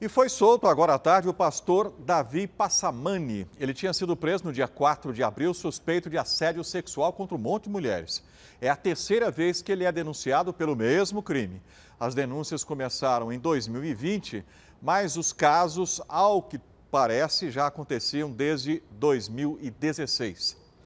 E foi solto agora à tarde o pastor Davi Passamani. Ele tinha sido preso no dia 4 de abril, suspeito de assédio sexual contra um monte de mulheres. É a terceira vez que ele é denunciado pelo mesmo crime. As denúncias começaram em 2020, mas os casos, ao que parece, já aconteciam desde 2016.